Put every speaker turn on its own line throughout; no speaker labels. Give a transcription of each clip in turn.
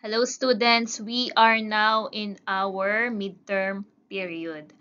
Hello students, we are now in our midterm period.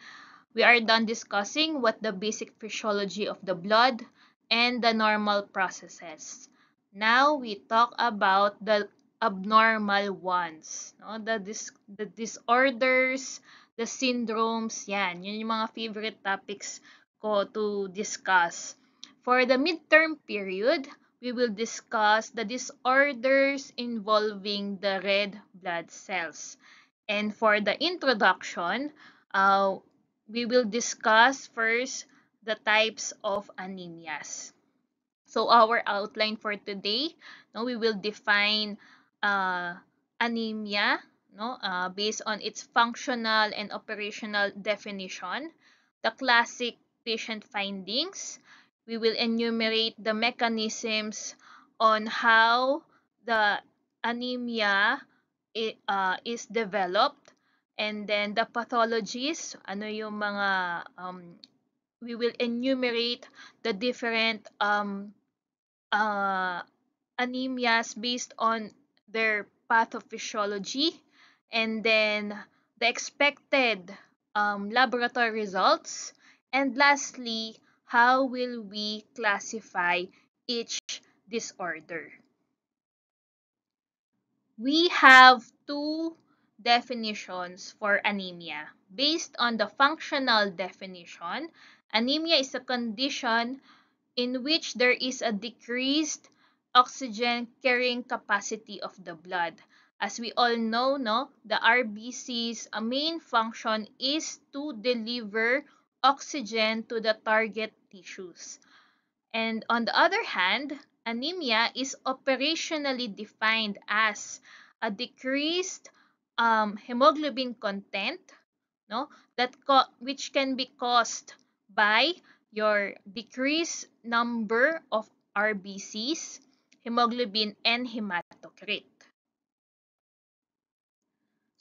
We are done discussing what the basic physiology of the blood and the normal processes. Now we talk about the abnormal ones, no? The dis the disorders, the syndromes, yan. Yun yung mga favorite topics ko to discuss. For the midterm period, we will discuss the disorders involving the red blood cells. And for the introduction, uh, we will discuss first the types of anemias. So our outline for today, no, we will define uh, anemia no, uh, based on its functional and operational definition, the classic patient findings, we will enumerate the mechanisms on how the anemia uh, is developed and then the pathologies, ano yung mga, um, we will enumerate the different um, uh, anemias based on their pathophysiology and then the expected um, laboratory results and lastly, how will we classify each disorder? We have two definitions for anemia. Based on the functional definition, anemia is a condition in which there is a decreased oxygen carrying capacity of the blood. As we all know, no, the RBC's main function is to deliver oxygen to the target tissues. And on the other hand, anemia is operationally defined as a decreased um, hemoglobin content no that which can be caused by your decreased number of RBCs, hemoglobin and hematocrit.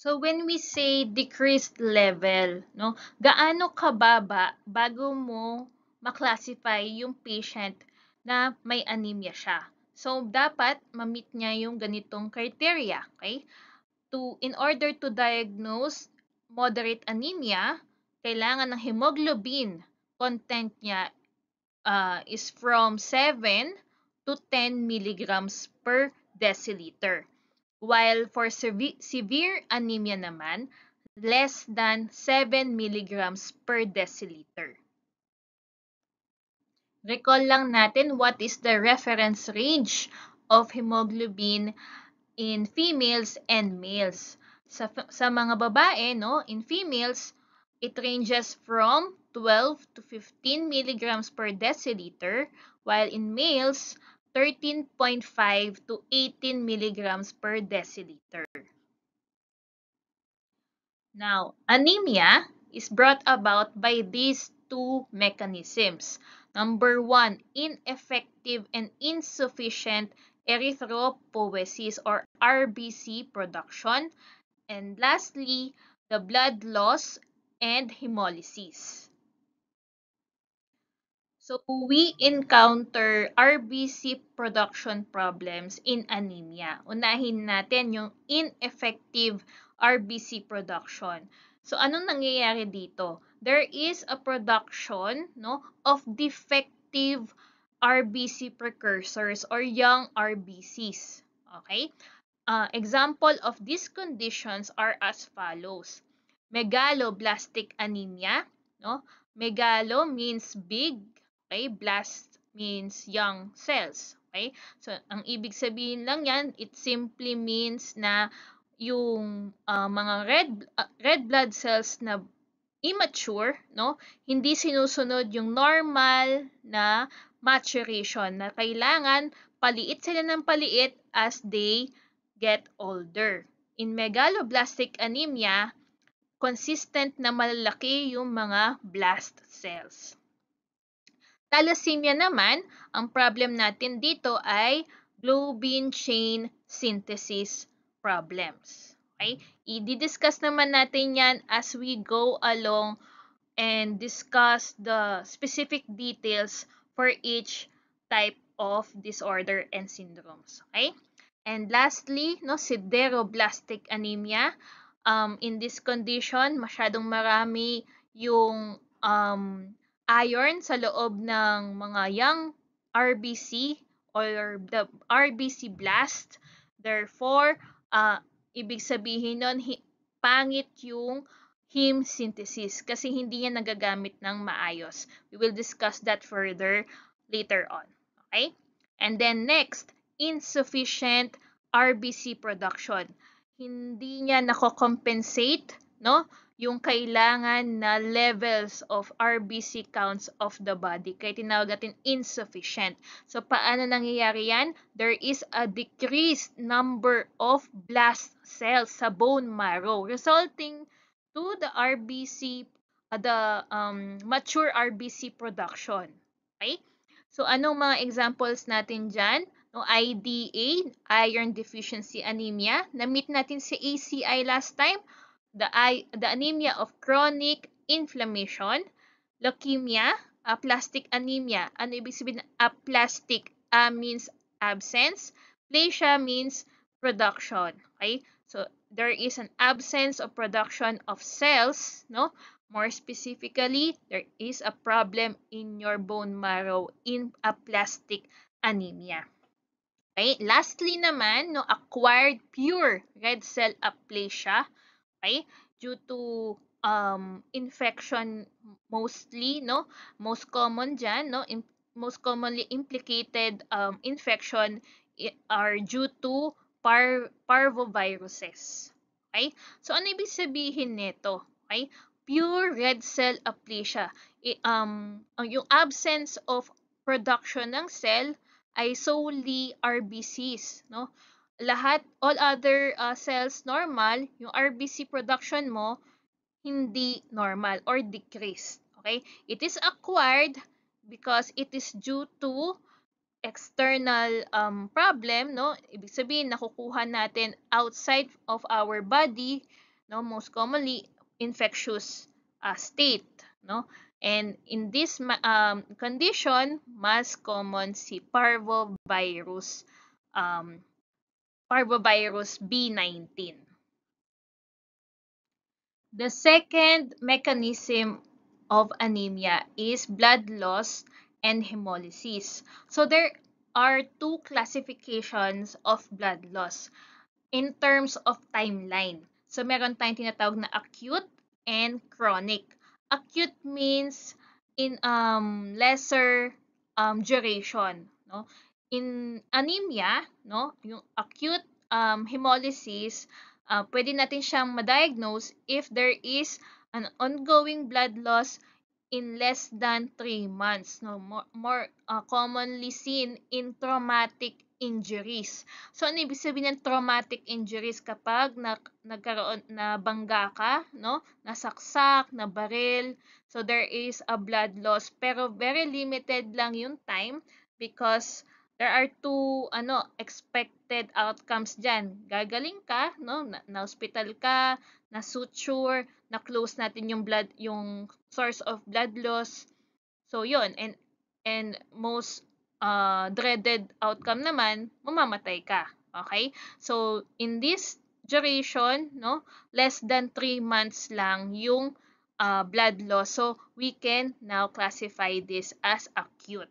So, when we say decreased level, no, gaano kababa bago mo maklasify yung patient na may anemia siya. So, dapat ma-meet niya yung ganitong criteria, okay? To, in order to diagnose moderate anemia, kailangan ng hemoglobin content niya uh, is from 7 to 10 milligrams per deciliter. While for severe anemia naman, less than 7 mg per deciliter. Recall lang natin what is the reference range of hemoglobin in females and males. Sa, sa mga babae, no, in females, it ranges from 12 to 15 mg per deciliter, while in males, 13.5 to 18 milligrams per deciliter. Now, anemia is brought about by these two mechanisms. Number one, ineffective and insufficient erythropoiesis or RBC production. And lastly, the blood loss and hemolysis. So, we encounter RBC production problems in anemia. Unahin natin yung ineffective RBC production. So, anong nangyayari dito? There is a production no, of defective RBC precursors or young RBCs. Okay? Uh, example of these conditions are as follows. Megaloblastic anemia. No? Megalo means big Okay? Blast means young cells. Okay? So, ang ibig sabihin lang yan, it simply means na yung uh, mga red uh, red blood cells na immature, no? Hindi sinusunod yung normal na maturation na kailangan paliit sila ng paliit as they get older. In megaloblastic anemia, consistent na malalaki yung mga blast cells. Thalassemia naman, ang problem natin dito ay globin chain synthesis problems. Okay? I-discuss naman natin yan as we go along and discuss the specific details for each type of disorder and syndromes. Okay? And lastly, no, sideroblastic anemia. Um, in this condition, masyadong marami yung um, iron sa loob ng mga young RBC or the RBC blast. Therefore, uh, ibig sabihin nun, hi- pangit yung heme synthesis kasi hindi niya nagagamit ng maayos. We will discuss that further later on. Okay? And then next, insufficient RBC production. Hindi niya nakocompensate no, yung kailangan na levels of RBC counts of the body. Kaya tinawag natin insufficient. So, paano nangyayari yan? There is a decreased number of blast cells sa bone marrow resulting to the RBC, uh, the um, mature RBC production. Okay? So, anong mga examples natin dyan? No, IDA, iron deficiency anemia. Na-meet natin si ACI last time the, the anemia of chronic inflammation, leukemia, aplastic anemia. Ano ibig sabihin aplastic? A means absence. Plasia means production. Okay? So, there is an absence of production of cells, no? More specifically, there is a problem in your bone marrow in aplastic anemia. Okay? Lastly naman, no, acquired pure red cell aplasia okay? Due to um, infection mostly, no? Most common dyan, no? Im most commonly implicated um, infection are due to par parvoviruses. Okay? So, ano ibig sabihin nito? Okay? Pure red cell aplasia. I, um, yung absence of production ng cell ay solely RBCs. No? lahat, all other uh, cells normal, yung RBC production mo, hindi normal or decreased. Okay? It is acquired because it is due to external um, problem, no? Ibig sabihin, nakukuha natin outside of our body, no? Most commonly, infectious uh, state, no? And in this um, condition, mas common si parvovirus um, parvovirus B19. The second mechanism of anemia is blood loss and hemolysis. So there are two classifications of blood loss in terms of timeline. So meron tayong tinatawag na acute and chronic. Acute means in um lesser um duration, no? in anemia, no, yung acute um, hemolysis, uh, pwede natin siyang ma-diagnose if there is an ongoing blood loss in less than 3 months, no, more, more uh, ah, commonly seen in traumatic injuries. So, ano ibig sabihin ng traumatic injuries kapag na, nagkaroon, nabangga ka, no? Nasaksak, nabaril. So, there is a blood loss. Pero, very limited lang yung time because there are two ano expected outcomes diyan. Gagaling ka, no? Na, na hospital ka, na suture, na close natin yung blood yung source of blood loss. So 'yun and and most uh, dreaded outcome naman, mamamatay ka. Okay? So in this duration, no, less than 3 months lang yung uh, blood loss. So we can now classify this as acute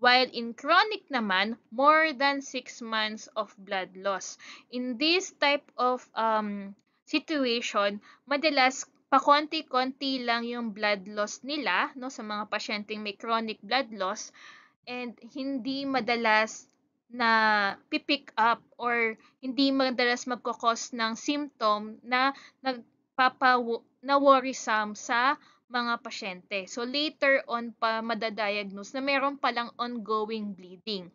while in chronic naman, more than 6 months of blood loss. In this type of um, situation, madalas pakonti-konti lang yung blood loss nila no, sa mga pasyenteng may chronic blood loss and hindi madalas na pipick up or hindi madalas magkakos ng symptom na nagpapaw na worrisome sa mga pasyente. So later on pa madadiagnose na meron palang ongoing bleeding.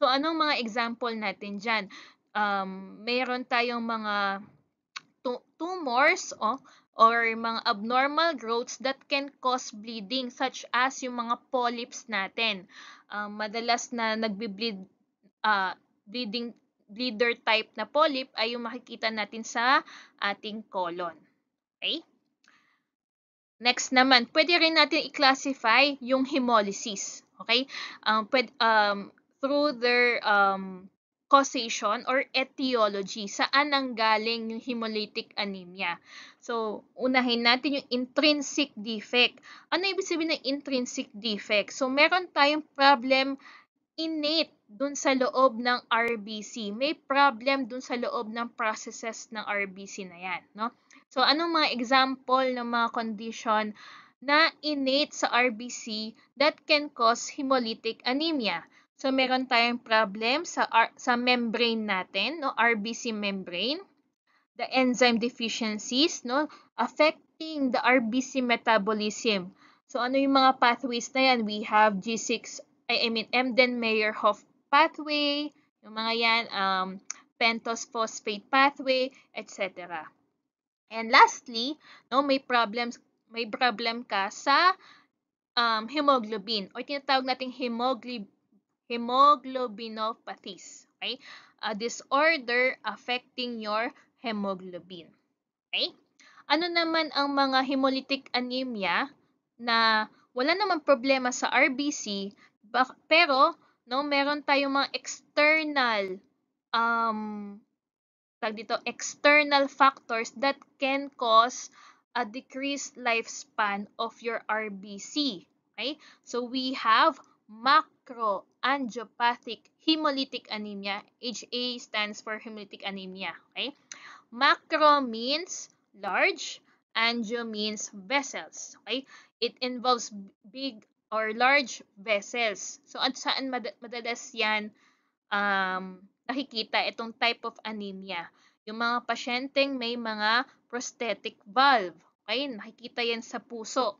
So anong mga example natin diyan? Um, meron tayong mga tumors oh, or mga abnormal growths that can cause bleeding such as yung mga polyps natin. Um, madalas na nagbi-bleed uh, bleeding bleeder type na polyp ay yung makikita natin sa ating colon. Okay? Next naman, pwede rin natin i-classify yung hemolysis. Okay? Um, pwede, um, through their um, causation or etiology. Saan ang galing yung hemolytic anemia? So, unahin natin yung intrinsic defect. Ano ibig sabihin ng intrinsic defect? So, meron tayong problem innate dun sa loob ng RBC. May problem dun sa loob ng processes ng RBC na yan. No? So, anong mga example ng mga condition na innate sa RBC that can cause hemolytic anemia? So, meron tayong problem sa, R sa membrane natin, no? RBC membrane. The enzyme deficiencies, no? Affecting the RBC metabolism. So, ano yung mga pathways na yan? We have G6, I mean, Emden-Meyerhoff pathway, yung mga yan, um, pentose phosphate pathway, etc. And lastly, no, may problems may problem ka sa um, hemoglobin or tinatawag nating hemoglobin hemoglobinopathies, okay? A disorder affecting your hemoglobin. Okay? Ano naman ang mga hemolytic anemia na wala naman problema sa RBC pero no meron tayong mga external um tag dito, external factors that can cause a decreased lifespan of your RBC. Okay? So we have macroangiopathic hemolytic anemia. HA stands for hemolytic anemia. Okay? Macro means large, angio means vessels. Okay? It involves big or large vessels. So, at saan madalas yan um, nakikita itong type of anemia. Yung mga pasyenteng may mga prosthetic valve. Okay, nakikita yan sa puso.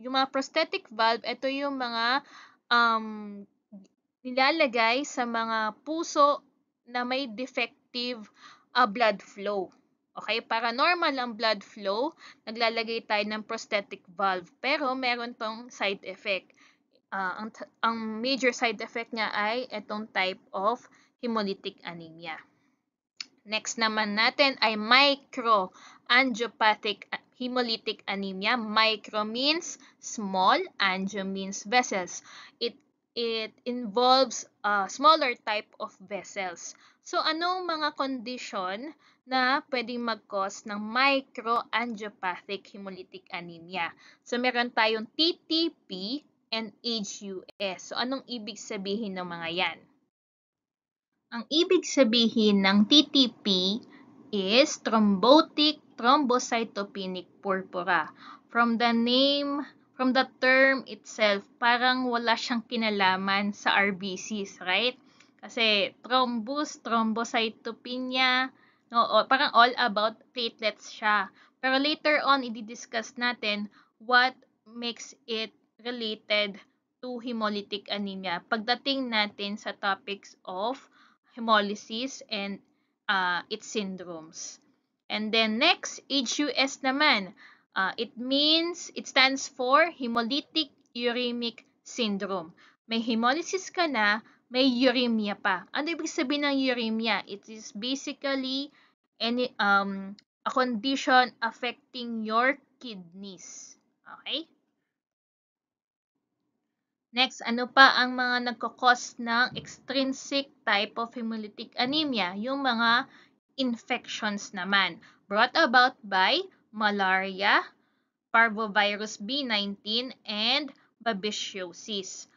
Yung mga prosthetic valve, ito yung mga um, nilalagay sa mga puso na may defective uh, blood flow. Okay, para normal ang blood flow, naglalagay tayo ng prosthetic valve. Pero meron tong side effect. Uh, ang, ang major side effect niya ay itong type of hemolytic anemia. Next naman natin ay microangiopathic hemolytic anemia. Micro means small, angio means vessels. It it involves a smaller type of vessels. So anong mga condition na pwedeng mag-cause ng microangiopathic hemolytic anemia? So meron tayong TTP and HUS. So anong ibig sabihin ng mga 'yan? Ang ibig sabihin ng TTP is thrombotic thrombocytopenic purpura. From the name, from the term itself, parang wala siyang kinalaman sa RBCs, right? Kasi thrombus, thrombocytopenia, no, parang all about platelets siya. Pero later on, i-discuss natin what makes it related to hemolytic anemia pagdating natin sa topics of hemolysis, and uh, its syndromes. And then next, HUS naman. Uh, it means, it stands for hemolytic uremic syndrome. May hemolysis ka na, may uremia pa. Ano ibig sabihin ng uremia? It is basically any um a condition affecting your kidneys. Okay? Next, ano pa ang mga nagkakos ng extrinsic type of hemolytic anemia? Yung mga infections naman. Brought about by malaria, parvovirus B19, and babesiosis.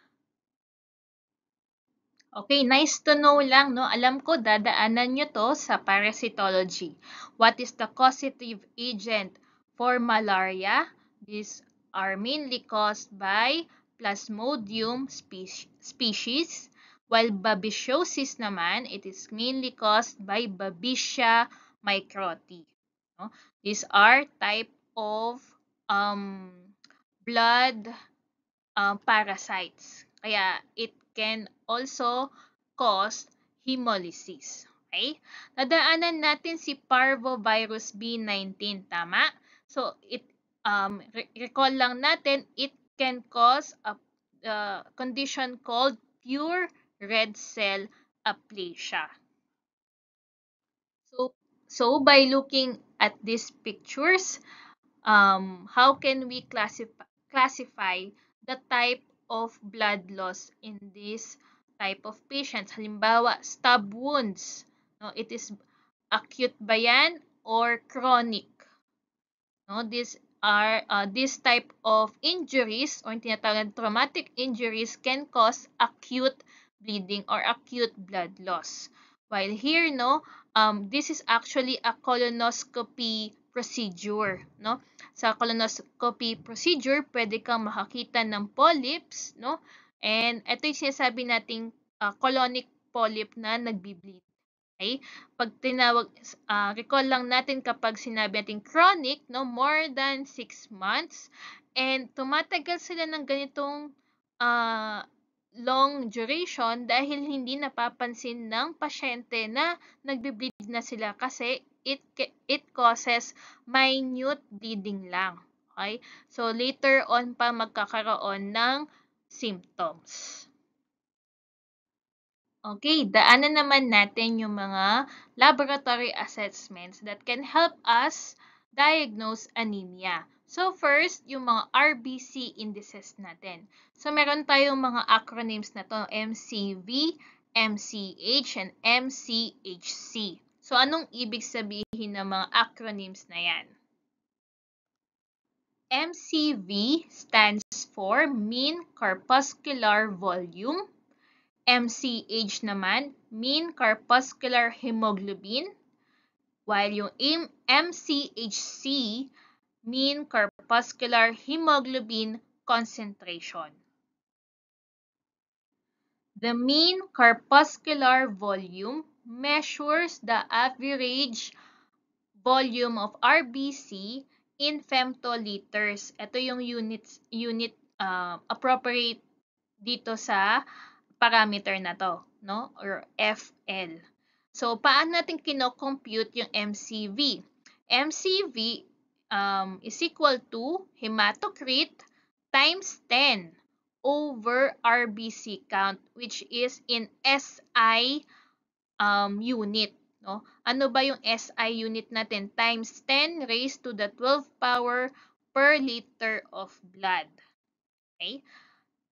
Okay, nice to know lang, no? Alam ko, dadaanan nyo to sa parasitology. What is the causative agent for malaria? These are mainly caused by Plasmodium species, while babesiosis naman, it is mainly caused by Babesia microti. No? These are type of um, blood uh, parasites. Kaya it can also cause hemolysis. Okay? Nadaanan natin si parvovirus B19, tama? So, it um, re recall lang natin, it can cause a uh, condition called pure red cell aplasia. So, so by looking at these pictures, um, how can we classify, classify the type of blood loss in this type of patients? Halimbawa, stab wounds. No, it is acute ba yan or chronic? No, this are uh, this type of injuries or tinatawag traumatic injuries can cause acute bleeding or acute blood loss. While here, no, um, this is actually a colonoscopy procedure, no? Sa colonoscopy procedure, pwede kang makakita ng polyps, no? And ito yung sinasabi nating uh, colonic polyp na nagbi-bleed. Okay? Pag tinawag, uh, recall lang natin kapag sinabi natin chronic, no, more than 6 months. And tumatagal sila ng ganitong uh, long duration dahil hindi napapansin ng pasyente na nagbe-bleed na sila kasi it, it causes minute bleeding lang. Okay? So, later on pa magkakaroon ng symptoms. Okay, daanan naman natin yung mga laboratory assessments that can help us diagnose anemia. So first, yung mga RBC indices natin. So meron tayong mga acronyms na to, MCV, MCH, and MCHC. So anong ibig sabihin ng mga acronyms na yan? MCV stands for mean corpuscular volume MCH naman, mean corpuscular hemoglobin, while yung MCHC, mean corpuscular hemoglobin concentration. The mean corpuscular volume measures the average volume of RBC in femtoliters. Ito yung units, unit uh, appropriate dito sa parameter na to, no? Or FL. So, paano natin kino-compute yung MCV? MCV um, is equal to hematocrit times 10 over RBC count, which is in SI um, unit. No? Ano ba yung SI unit natin? Times 10 raised to the 12 power per liter of blood. Okay?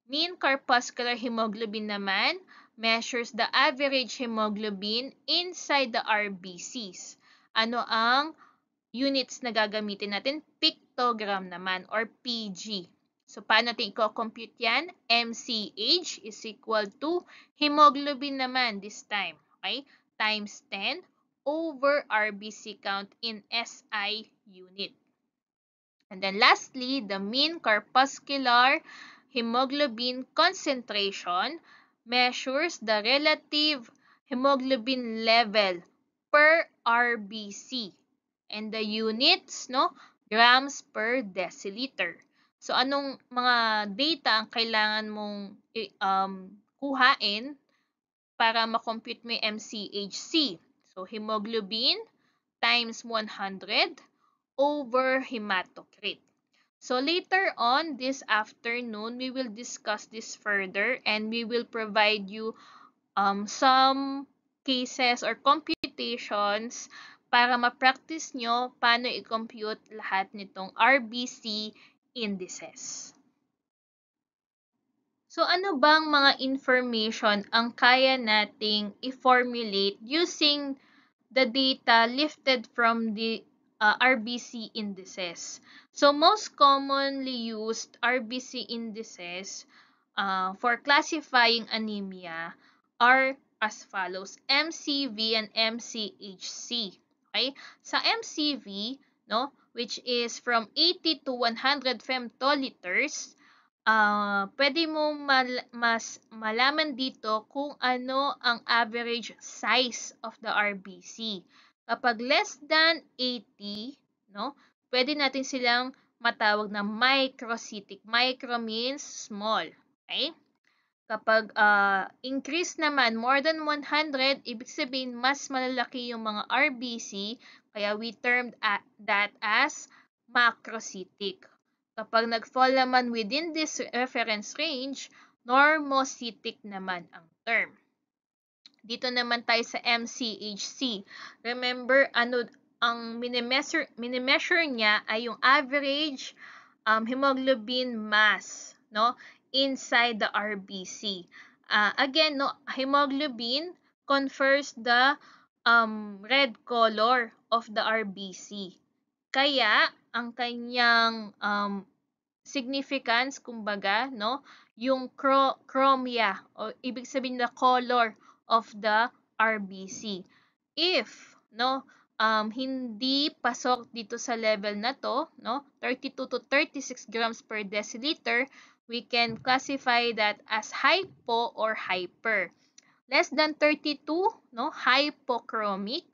Mean corpuscular hemoglobin naman measures the average hemoglobin inside the RBCs. Ano ang units na gagamitin natin? Pictogram naman or PG. So, paano natin i-compute yan? MCH is equal to hemoglobin naman this time. Okay? Times 10 over RBC count in SI unit. And then lastly, the mean corpuscular hemoglobin hemoglobin concentration measures the relative hemoglobin level per RBC and the units no grams per deciliter. So anong mga data ang kailangan mong um, kuhain para makompute mo yung MCHC? So hemoglobin times 100 over hematocrit. So later on this afternoon, we will discuss this further and we will provide you um, some cases or computations para ma-practice nyo paano i-compute lahat nitong RBC indices. So ano bang mga information ang kaya nating i-formulate using the data lifted from the uh, RBC indices. So most commonly used RBC indices uh, for classifying anemia are as follows: MCV and MCHC. Okay? Sa MCV, no, which is from 80 to 100 femtoliters, uh, pwede mo mal mas malaman dito kung ano ang average size of the RBC. Kapag less than 80, no, pwede natin silang matawag na microcytic. Micro means small. Okay? Kapag uh, increase naman, more than 100, ibig sabihin mas malalaki yung mga RBC, kaya we termed at, that as macrocytic. Kapag nag-fall naman within this reference range, normocytic naman ang term. Dito naman tayo sa MCHC. Remember, ano, ang minimeasure, minimeasure niya ay yung average um, hemoglobin mass no, inside the RBC. Uh, ah, again, no, hemoglobin confers the um, red color of the RBC. Kaya, ang kanyang um, significance, kumbaga, no, yung chromia, o ibig sabihin na color of the RBC. If no um, hindi pasok dito sa level na to, no, 32 to 36 grams per deciliter, we can classify that as hypo or hyper. Less than 32, no, hypochromic.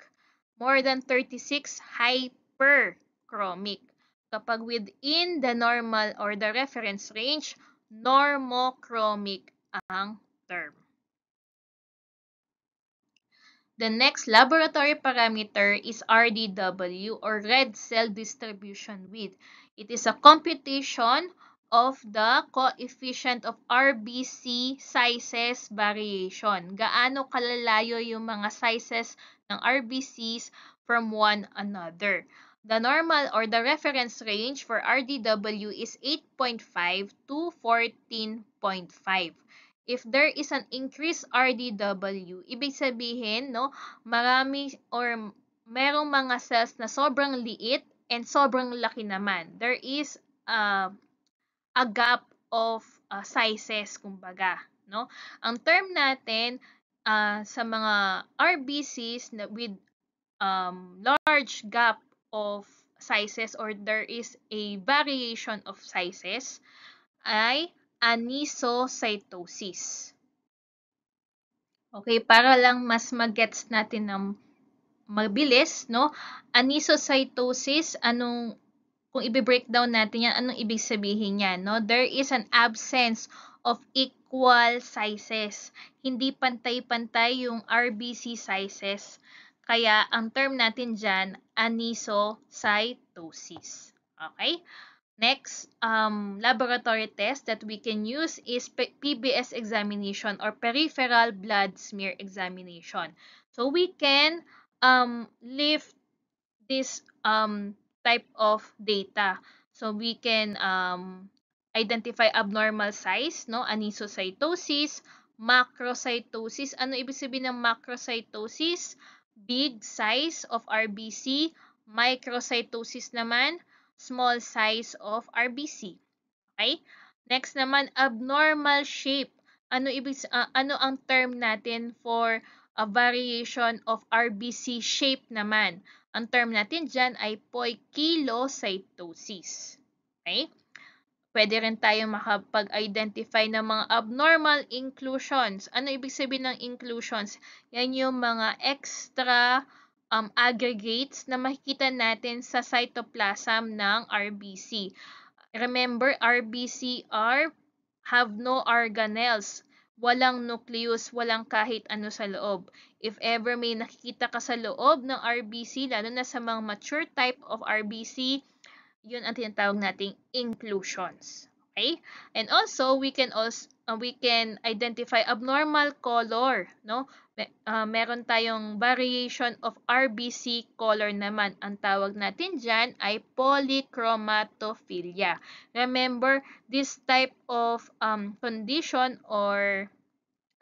More than 36, hyperchromic. Kapag within the normal or the reference range, normochromic ang term. The next laboratory parameter is RDW or red cell distribution width. It is a computation of the coefficient of RBC sizes variation. Gaano kalalayo yung mga sizes ng RBCs from one another. The normal or the reference range for RDW is 8.5 to 14.5 if there is an increased RDW, ibig sabihin, no, marami or merong mga cells na sobrang liit and sobrang laki naman. There is uh, a gap of uh, sizes, kumbaga. No? Ang term natin uh, sa mga RBCs na with um, large gap of sizes or there is a variation of sizes ay anisocytosis. Okay, para lang mas magets natin ng mabilis, no? Anisocytosis, anong kung i-breakdown natin yan, anong ibig sabihin niya, no? There is an absence of equal sizes. Hindi pantay-pantay yung RBC sizes. Kaya ang term natin diyan, anisocytosis. Okay? Next, um, laboratory test that we can use is PBS examination or peripheral blood smear examination. So we can um, lift this um, type of data. So we can um, identify abnormal size, no? anisocytosis, macrocytosis. Ano ibig sabihin ng macrocytosis? Big size of RBC. Microcytosis naman, small size of RBC. Okay? Next naman, abnormal shape. Ano, ibig, uh, ano ang term natin for a variation of RBC shape naman? Ang term natin dyan ay poikilocytosis. Okay? Pwede rin tayo makapag-identify ng mga abnormal inclusions. Ano ibig sabihin ng inclusions? Yan yung mga extra um, aggregates na makikita natin sa cytoplasm ng RBC. Remember, RBC are have no organelles. Walang nucleus, walang kahit ano sa loob. If ever may nakikita ka sa loob ng RBC, lalo na sa mga mature type of RBC, yun ang tinatawag nating inclusions. Okay? And also, we can also uh, we can identify abnormal color, no? uh, meron tayong variation of RBC color naman. Ang tawag natin dyan ay polychromatophilia. Remember, this type of um, condition or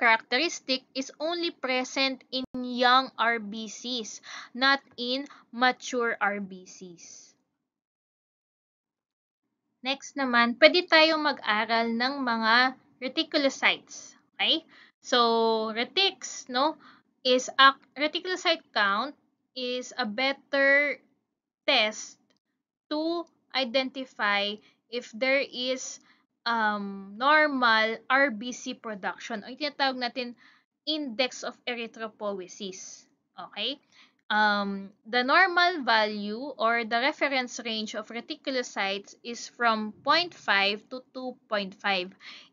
characteristic is only present in young RBCs, not in mature RBCs. Next naman, pwede tayong mag-aral ng mga reticulocytes. Okay? So, retics, no, is a reticulocyte count is a better test to identify if there is um, normal RBC production o tinatawag natin index of erythropoiesis. Okay? Um, the normal value or the reference range of reticulocytes is from 0.5 to 2.5.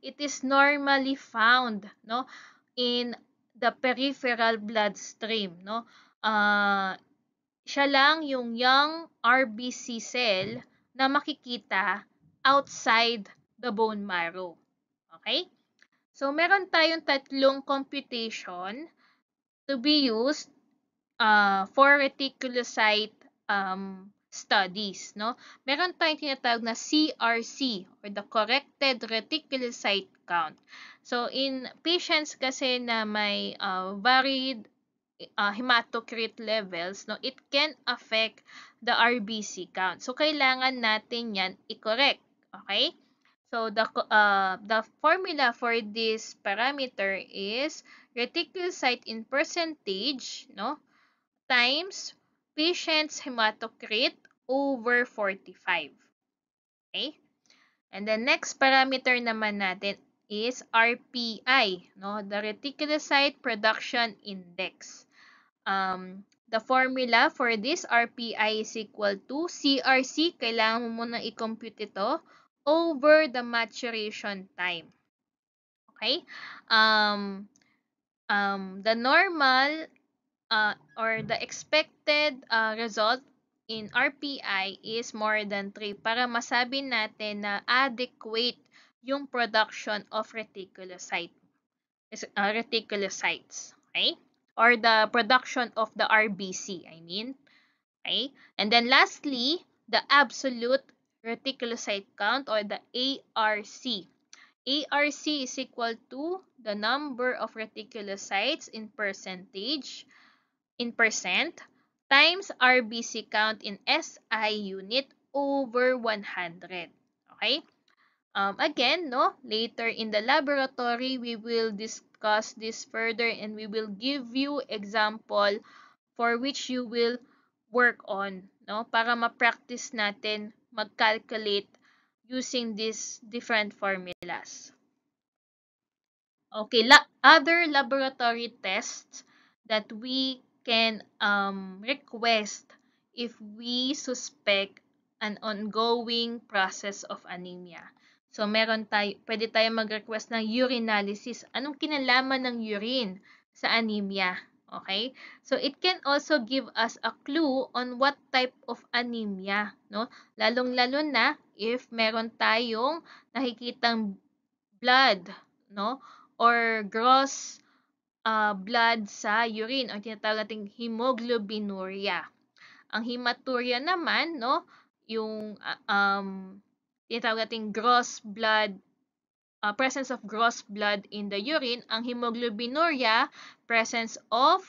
It is normally found no, in the peripheral bloodstream. No? Uh, siya lang yung young RBC cell na makikita outside the bone marrow. Okay? So, meron tayong tatlong computation to be used uh, for reticulocyte um, studies, no? Meron tayong tinatawag na CRC or the corrected reticulocyte count. So in patients kasi na may uh, varied uh, hematocrit levels, no, it can affect the RBC count. So kailangan natin 'yan i-correct, okay? So the uh, the formula for this parameter is reticulocyte in percentage, no? times patient's hematocrit over 45. Okay? And the next parameter naman natin is RPI, no? The reticulocyte production index. Um, the formula for this RPI is equal to CRC, kailangan mo muna i-compute ito, over the maturation time. Okay? Um, um, the normal uh, or the expected uh, result in RPI is more than 3 para masabi natin na adequate yung production of reticulocyte uh, reticulocytes okay or the production of the RBC I mean okay and then lastly the absolute reticulocyte count or the ARC ARC is equal to the number of reticulocytes in percentage in percent times RBC count in SI unit over 100. Okay? Um, again, no, later in the laboratory, we will discuss this further and we will give you example for which you will work on, no, para ma-practice natin mag-calculate using these different formulas. Okay, la other laboratory tests that we can um, request if we suspect an ongoing process of anemia. So, meron tayo, pwede tayo mag-request ng urinalysis. Anong kinalaman ng urine sa anemia? Okay? So, it can also give us a clue on what type of anemia, no? Lalong-lalo na if meron tayong nakikitang blood, no? Or gross uh, blood sa urine o tinatawag nating hemoglobinuria. Ang hematuria naman, no, yung uh, um, tinatawag nating gross blood uh, presence of gross blood in the urine, ang hemoglobinuria, presence of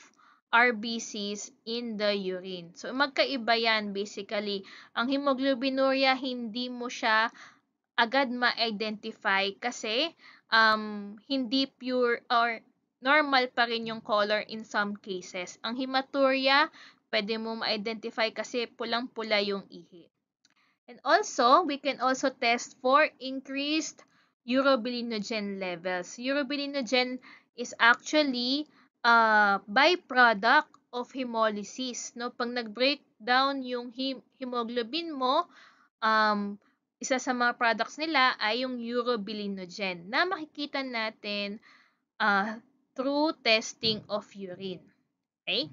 RBCs in the urine. So, magkaiba yan basically. Ang hemoglobinuria, hindi mo siya agad ma-identify kasi um, hindi pure or normal pa rin yung color in some cases. Ang hematuria, pwede mo ma-identify kasi pulang-pula yung ihi. And also, we can also test for increased urobilinogen levels. Urobilinogen is actually a byproduct of hemolysis. No? Pag nag break down yung hemoglobin mo, um, isa sa mga products nila ay yung urobilinogen na makikita natin uh, through testing of urine. Okay?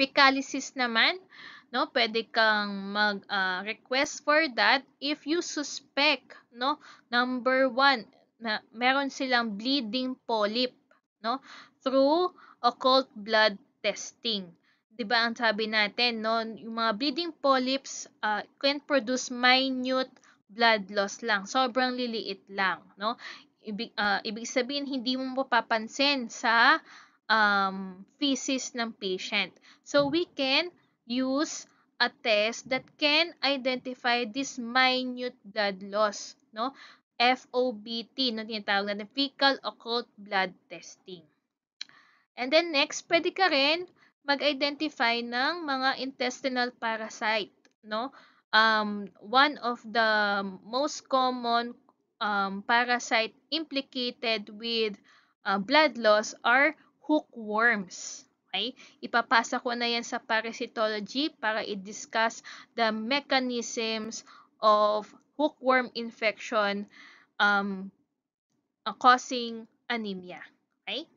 Fecalysis naman, no, pwede kang mag uh, request for that if you suspect, no, number one, na meron silang bleeding polyp, no, through occult blood testing. 'Di ba ang sabi natin, no, yung mga bleeding polyps uh, can produce minute blood loss lang, sobrang liliit lang, no? Ibig, uh, ah, ibig sabihin, hindi mo mapapansin sa um, feces ng patient. So, we can use a test that can identify this minute blood loss, no? FOBT, no, tinatawag natin, Fecal Occult Blood Testing. And then next, pwede ka rin mag-identify ng mga intestinal parasite, no? Um, one of the most common um, parasite implicated with uh, blood loss are hookworms. Okay? Ipapasa ko na yan sa parasitology para i-discuss the mechanisms of hookworm infection um, uh, causing anemia. Okay?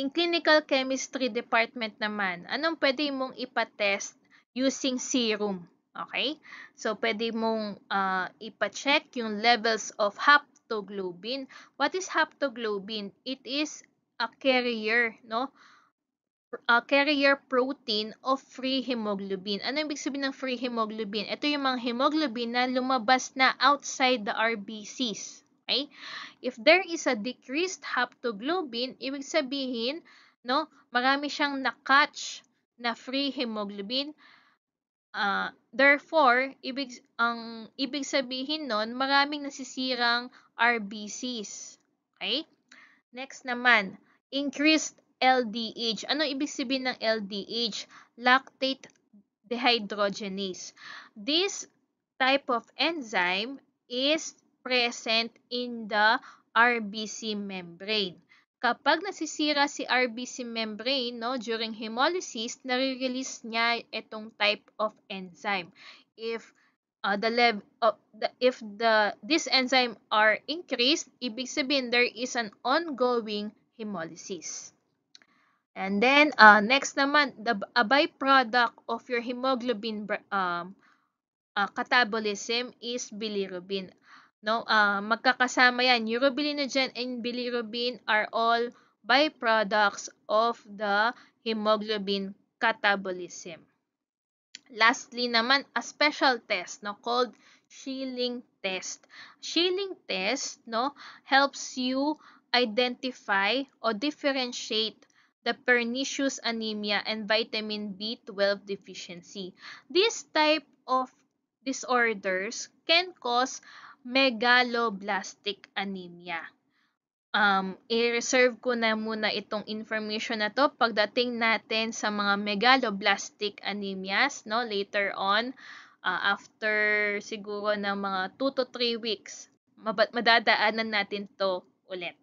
In clinical chemistry department naman, anong pwede mong ipatest using serum? Okay? So, pwede mong uh, ipacheck yung levels of haptoglobin. What is haptoglobin? It is a carrier, no? A carrier protein of free hemoglobin. Ano yung ibig sabihin ng free hemoglobin? Ito yung mga hemoglobin na lumabas na outside the RBCs. Okay? If there is a decreased haptoglobin, ibig sabihin, no, marami siyang nakatch na free hemoglobin Ah, therefore, ibig ang ibig sabihin nun, maraming nasisirang RBCs. Okay? Next naman, increased LDH. Ano ibig sabihin ng LDH? Lactate dehydrogenase. This type of enzyme is present in the RBC membrane. Kapag nasisira si RBC membrane no, during hemolysis, nare-release niya itong type of enzyme. If uh, the lev uh, the, if the this enzyme are increased, ibig sabihin there is an ongoing hemolysis. And then uh, next naman the a byproduct of your hemoglobin um, uh, catabolism is bilirubin. No? Uh, magkakasama yan. Urobilinogen and bilirubin are all byproducts of the hemoglobin catabolism. Lastly naman, a special test no called Schilling test. Schilling test no helps you identify or differentiate the pernicious anemia and vitamin B12 deficiency. This type of disorders can cause megaloblastic anemia. Um, i-reserve ko na muna itong information na to pagdating natin sa mga megaloblastic anemias no later on uh, after siguro ng mga 2 to 3 weeks madadaanan natin to ulit.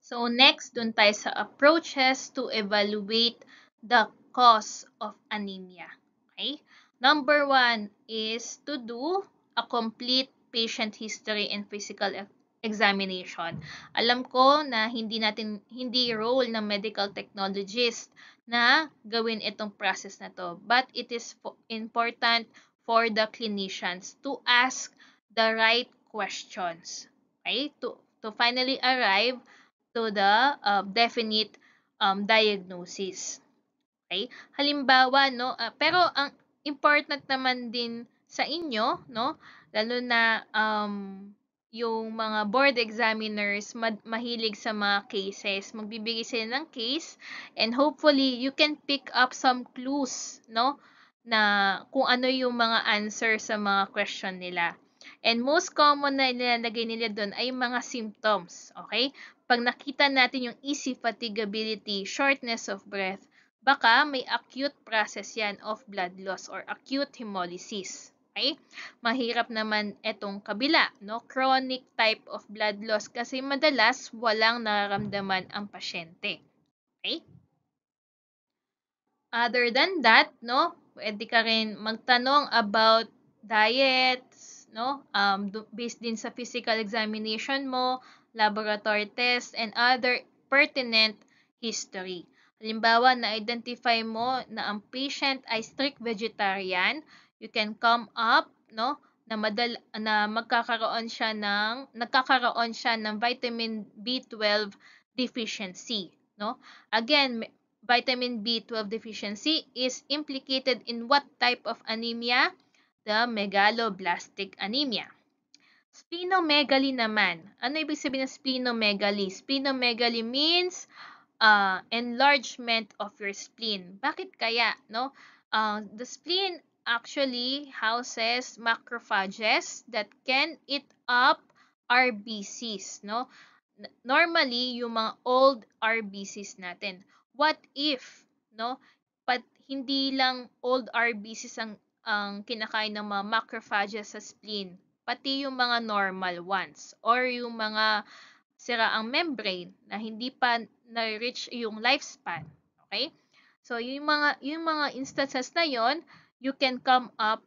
So next, dun tayo sa approaches to evaluate the cause of anemia. Okay? Number one is to do a complete patient history and physical e-, examination. Alam ko na hindi natin hindi role ng medical technologist na gawin itong process na to, but it is important for the clinicians to ask the right questions, okay? To to finally arrive to the uh, definite um, diagnosis. Okay? Halimbawa, no, uh, pero ang important naman din sa inyo, no? Lalo na um, yung mga board examiners ma- mahilig sa mga cases. Magbibigay sila ng case and hopefully you can pick up some clues, no? Na kung ano yung mga answer sa mga question nila. And most common na nilalagay nila doon ay mga symptoms, okay? Pag nakita natin yung easy fatigability, shortness of breath, baka may acute process yan of blood loss or acute hemolysis. Okay? Mahirap naman itong kabila, no? Chronic type of blood loss kasi madalas walang nararamdaman ang pasyente. Okay? Other than that, no, pwede ka rin magtanong about diet, no? Um, based din sa physical examination mo, laboratory tests, and other pertinent history. Halimbawa, na-identify mo na ang patient ay strict vegetarian, you can come up, no, na madal na magkakaroon siya ng nagkakaroon siya ng vitamin B12 deficiency, no? Again, vitamin B12 deficiency is implicated in what type of anemia? The megaloblastic anemia. Splenomegaly naman. Ano ibig sabihin ng splenomegaly? Splenomegaly means uh, enlargement of your spleen. Bakit kaya, no? Uh, the spleen actually houses macrophages that can eat up RBCs, no? Normally, yung mga old RBCs natin. What if, no? Pat hindi lang old RBCs ang ang kinakain ng mga macrophages sa spleen, pati yung mga normal ones or yung mga sira ang membrane na hindi pa na-reach yung lifespan. Okay? So, yung mga, yung mga instances na yon you can come up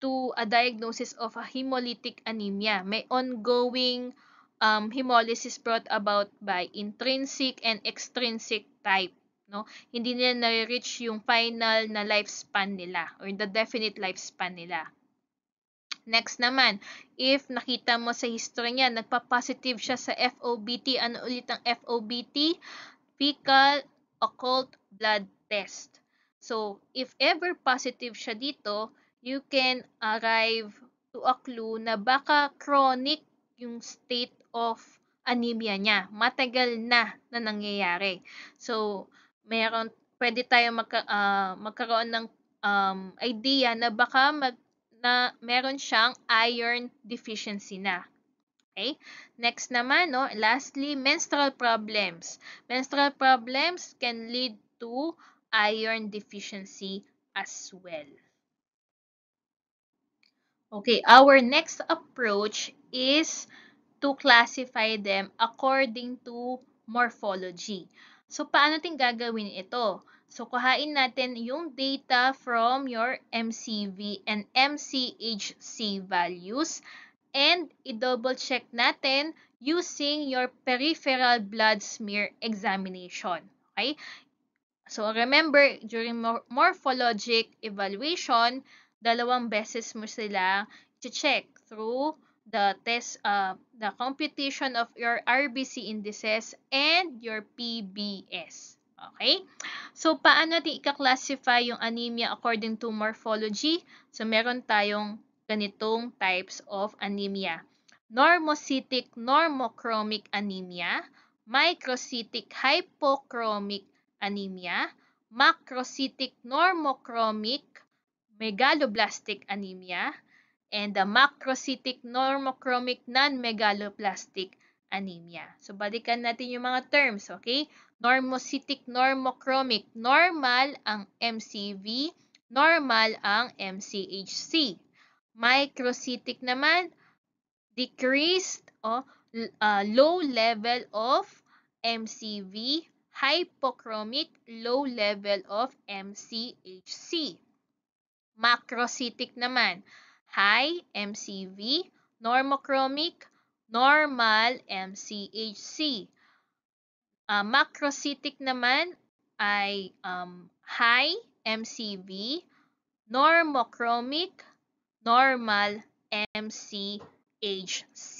to a diagnosis of a hemolytic anemia. May ongoing um, hemolysis brought about by intrinsic and extrinsic type. No? Hindi nila na-reach yung final na lifespan nila or the definite lifespan nila. Next naman, if nakita mo sa history niya, nagpa-positive siya sa FOBT, ano ulit ang FOBT? Fecal Occult Blood Test. So, if ever positive siya dito, you can arrive to a clue na baka chronic yung state of anemia niya. Matagal na na nangyayari. So, meron, pwede tayo magka, uh, magkaroon ng um, idea na baka mag na meron siyang iron deficiency na. Okay? Next naman, no, lastly, menstrual problems. Menstrual problems can lead to iron deficiency as well. Okay, our next approach is to classify them according to morphology. So, paano ting gagawin ito? So, kuhain natin yung data from your MCV and MCHC values and i-double check natin using your peripheral blood smear examination. Okay? So, remember, during morphologic evaluation, dalawang beses mo sila i check through the test, uh, the computation of your RBC indices and your PBS. Okay? So, paano natin i classify yung anemia according to morphology? So, meron tayong ganitong types of anemia. Normocytic normochromic anemia, microcytic hypochromic anemia, macrocytic normochromic megaloblastic anemia, and the macrocytic normochromic non-megaloblastic anemia. So, balikan natin yung mga terms, okay? normocytic normochromic. Normal ang MCV, normal ang MCHC. Microcytic naman, decreased o uh, low level of MCV, hypochromic, low level of MCHC. Macrocytic naman, high MCV, normochromic, normal MCHC. Uh, ah, macrocytic naman ay um, high MCV, normochromic, normal MCHC.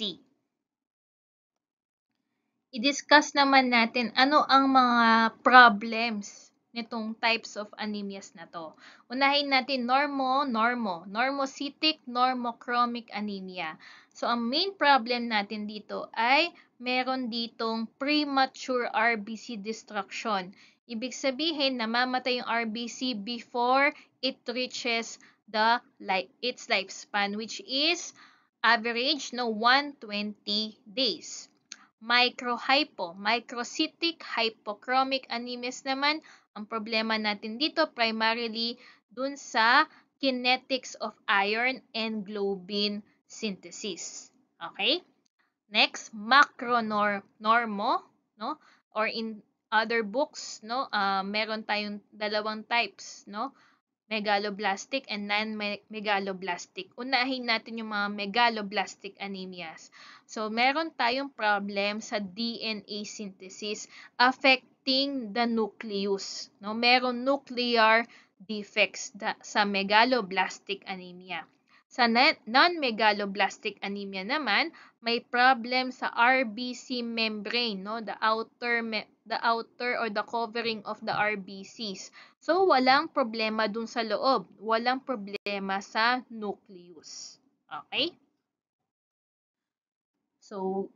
I-discuss naman natin ano ang mga problems nitong types of anemias na to. Unahin natin normo, normo, normocytic, normochromic anemia. So, ang main problem natin dito ay meron ditong premature RBC destruction. Ibig sabihin, namamatay yung RBC before it reaches the life, its lifespan, which is average no 120 days. Microhypo, microcytic hypochromic anemias naman, ang problema natin dito primarily dun sa kinetics of iron and globin synthesis. Okay? Next, macronormo, no? Or in other books, no, uh, meron tayong dalawang types, no? megaloblastic and non-megaloblastic. Unahin natin yung mga megaloblastic anemias. So, meron tayong problem sa DNA synthesis affecting the nucleus. No? Meron nuclear defects sa megaloblastic anemia. Sa non-megaloblastic anemia naman, may problem sa RBC membrane, no? the outer me the outer or the covering of the RBCs. So walang problema dun sa loob, walang problema sa nucleus. Okay? So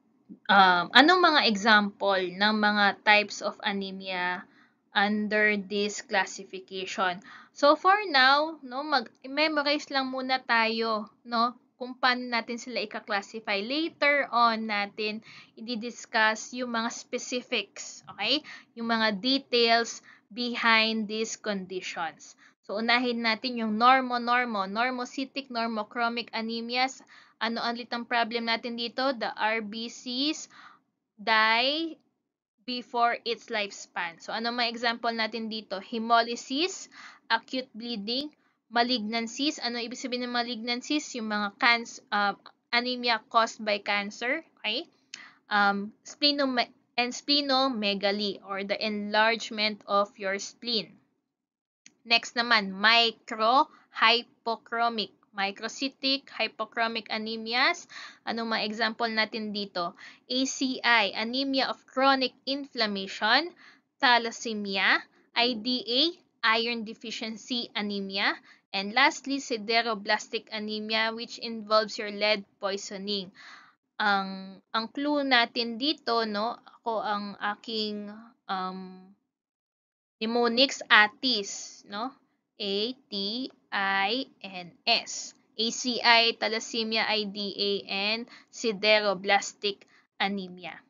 um, anong mga example ng mga types of anemia under this classification? So for now, no, mag-memorize lang muna tayo, no, kung paano natin sila i-classify. Later on natin i-discuss yung mga specifics, okay? Yung mga details behind these conditions. So unahin natin yung normo-normo, normocytic, normochromic anemias. Ano ang litang problem natin dito? The RBCs die before its lifespan. So ano mga example natin dito? Hemolysis, acute bleeding, malignancies. Ano ibig sabihin ng malignancies? Yung mga cans, uh, anemia caused by cancer, okay? Um, splenome and splenomegaly or the enlargement of your spleen. Next naman, hypochromic microcytic, hypochromic anemias. Ano mga example natin dito? ACI, anemia of chronic inflammation, thalassemia, IDA, iron deficiency anemia, and lastly, sideroblastic anemia which involves your lead poisoning. Ang ang clue natin dito, no, ako ang aking um, mnemonics ATIS, no? A T I N S. ACI, thalassemia IDA, and sideroblastic anemia.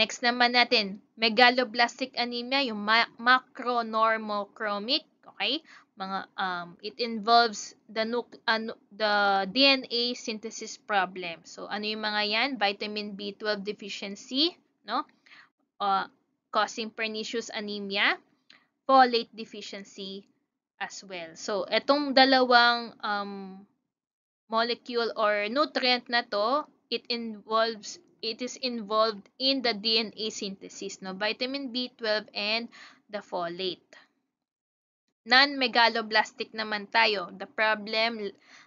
Next naman natin, megaloblastic anemia, yung ma macronormochromic, okay? Mga um, it involves the nuc uh, the DNA synthesis problem. So ano yung mga 'yan? Vitamin B12 deficiency, no? Uh, causing pernicious anemia, folate deficiency as well. So etong dalawang um, molecule or nutrient na to, it involves it is involved in the DNA synthesis, no? Vitamin B12 and the folate. Non-megaloblastic naman tayo. The problem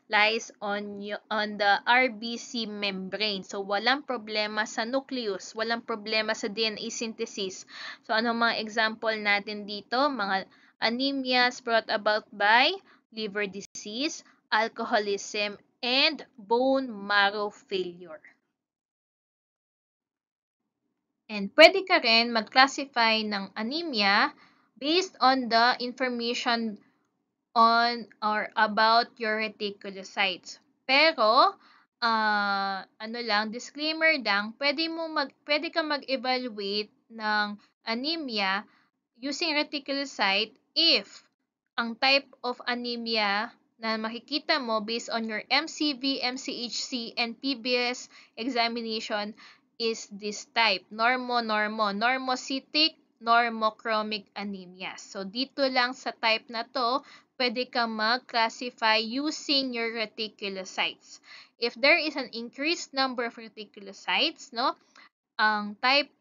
lies on, on the RBC membrane. So, walang problema sa nucleus. Walang problema sa DNA synthesis. So, ano mga example natin dito? Mga anemias brought about by liver disease, alcoholism, and bone marrow failure. And pwede ka rin mag-classify ng anemia based on the information on or about your reticulocytes. Pero, uh, ano lang, disclaimer lang, pwede, mo mag, pwede ka mag-evaluate ng anemia using reticulocyte if ang type of anemia na makikita mo based on your MCV, MCHC, and PBS examination is this type, normo-normo, normocytic, normochromic anemia. So, dito lang sa type na to, pwede ka mag-classify using your reticulocytes. If there is an increased number of reticulocytes, no, ang type,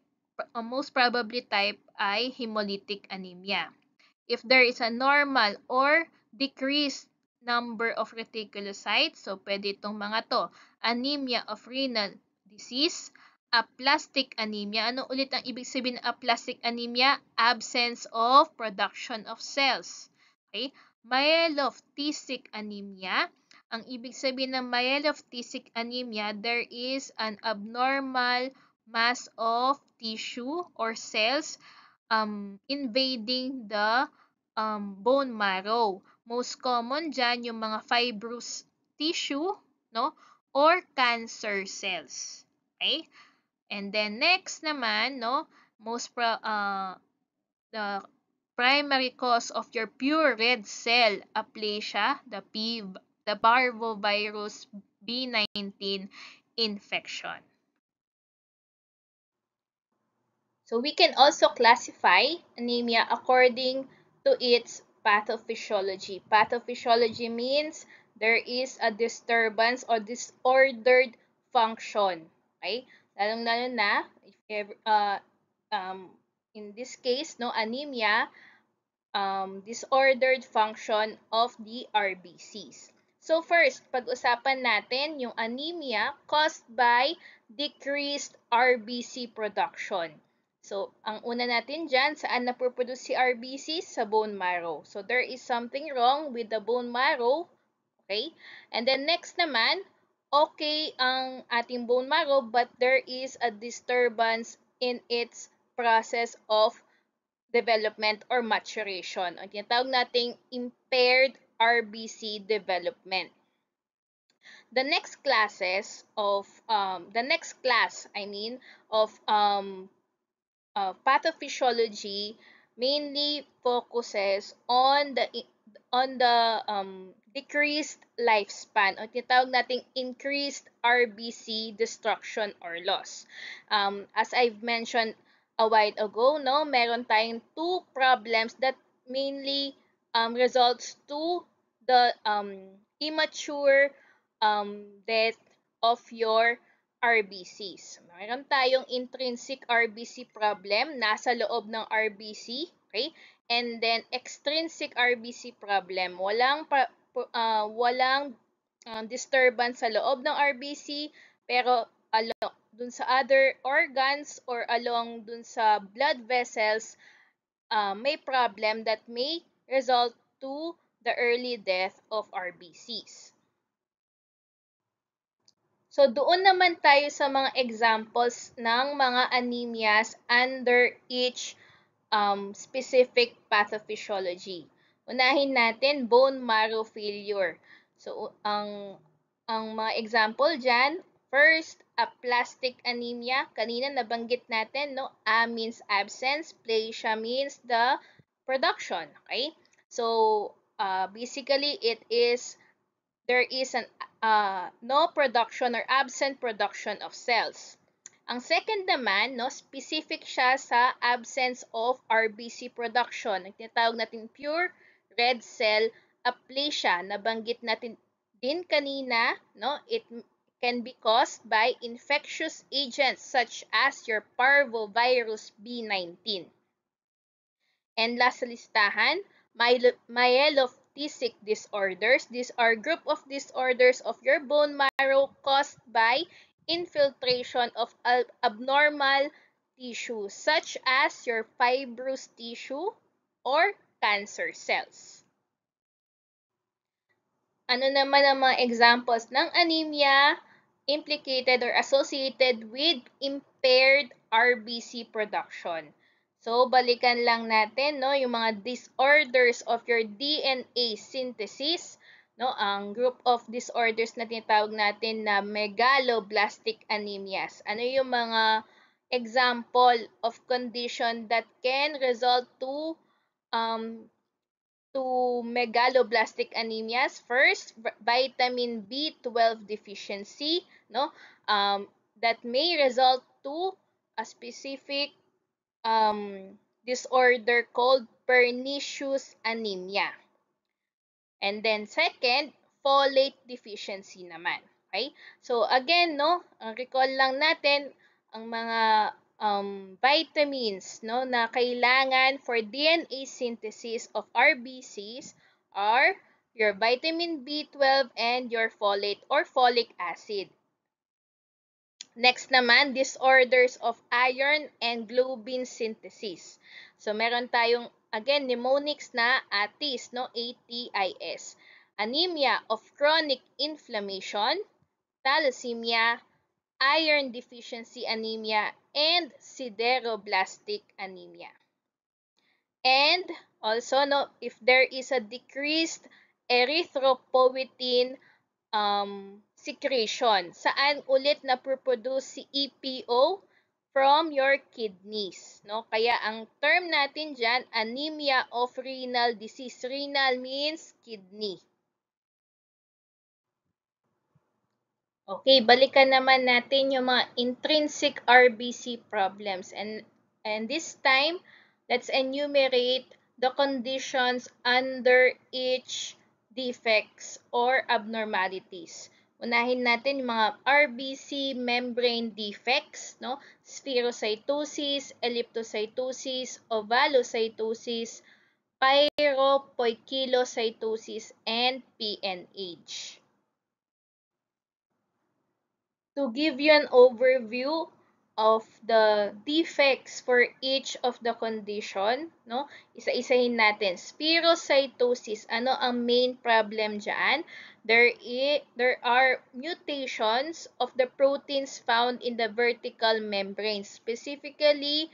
most probably type ay hemolytic anemia. If there is a normal or decreased number of reticulocytes, so pwede itong mga to, anemia of renal disease, aplastic anemia. Ano ulit ang ibig sabihin ng aplastic anemia? Absence of production of cells. Okay? Myelophthistic anemia. Ang ibig sabihin ng myelophthistic anemia, there is an abnormal mass of tissue or cells um, invading the um, bone marrow. Most common dyan yung mga fibrous tissue no? or cancer cells. Okay? And then next naman, no, most pro, uh, the primary cause of your pure red cell aplasia, the P, the parvovirus B19 infection. So we can also classify anemia according to its pathophysiology. Pathophysiology means there is a disturbance or disordered function, okay? Lalong-lalo na, if ever, uh, um, in this case, no, anemia, um, disordered function of the RBCs. So first, pag-usapan natin yung anemia caused by decreased RBC production. So, ang una natin dyan, saan napoproduce si RBC? Sa bone marrow. So, there is something wrong with the bone marrow. Okay? And then next naman, okay ang ating bone marrow but there is a disturbance in its process of development or maturation. Ang tinatawag nating impaired RBC development. The next classes of um, the next class, I mean, of um, uh, pathophysiology mainly focuses on the on the um, decreased lifespan o tinatawag nating increased RBC destruction or loss. Um, as I've mentioned a while ago, no, meron tayong two problems that mainly um, results to the um, immature um, death of your RBCs. Meron tayong intrinsic RBC problem nasa loob ng RBC, okay? And then extrinsic RBC problem, walang uh, walang uh, disturbance sa loob ng RBC pero along dun sa other organs or along dun sa blood vessels uh, may problem that may result to the early death of RBCs. So, doon naman tayo sa mga examples ng mga anemias under each um, specific pathophysiology. Unahin natin, bone marrow failure. So, ang, ang mga example diyan, first, aplastic anemia. Kanina nabanggit natin, no? A means absence, plasia means the production, okay? So, uh, basically, it is, there is an, uh, no production or absent production of cells. Ang second naman, no, specific siya sa absence of RBC production. Ang Tinatawag natin pure red cell aplasia. Nabanggit natin din kanina, no, it can be caused by infectious agents such as your parvovirus B19. And last sa listahan, myelophthitic disorders. These are group of disorders of your bone marrow caused by infiltration of abnormal tissue such as your fibrous tissue or cancer cells. Ano naman ang mga examples ng anemia implicated or associated with impaired RBC production? So, balikan lang natin no, yung mga disorders of your DNA synthesis no ang group of disorders na tinatawag natin na megaloblastic anemias. Ano yung mga example of condition that can result to um, to megaloblastic anemias? First, vitamin B12 deficiency, no? Um, that may result to a specific um, disorder called pernicious anemia. And then second, folate deficiency naman. Okay? So again, no, ang recall lang natin ang mga um, vitamins no na kailangan for DNA synthesis of RBCs are your vitamin B12 and your folate or folic acid. Next naman, disorders of iron and globin synthesis. So, meron tayong Again, mnemonics na ATIS, no? A-T-I-S. Anemia of chronic inflammation, thalassemia, iron deficiency anemia, and sideroblastic anemia. And also, no, if there is a decreased erythropoietin um, secretion, saan ulit na produce si EPO from your kidneys. No? Kaya ang term natin dyan, anemia of renal disease. Renal means kidney. Okay, balikan naman natin yung mga intrinsic RBC problems. And, and this time, let's enumerate the conditions under each defects or abnormalities. Unahin natin yung mga RBC membrane defects, no? spherocytosis, elliptocytosis, ovalocytosis, pyropoikilocytosis, and PNH. To give you an overview of the defects for each of the condition, no? Isa-isahin natin. Spirocytosis, ano ang main problem diyan? There i there are mutations of the proteins found in the vertical membrane, specifically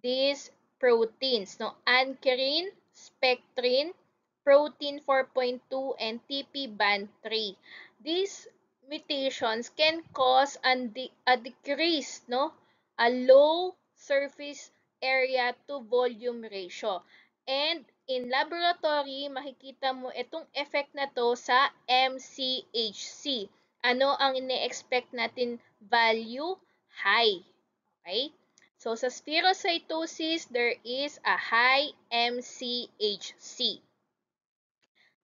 these proteins, no? Ankyrin, spectrin, protein 4.2 and TP band 3. These mutations can cause an a decrease, no? A low surface area to volume ratio. And in laboratory, makikita mo itong effect na to sa MCHC. Ano ang ine-expect natin value? High. Okay? So, sa spherocytosis, there is a high MCHC.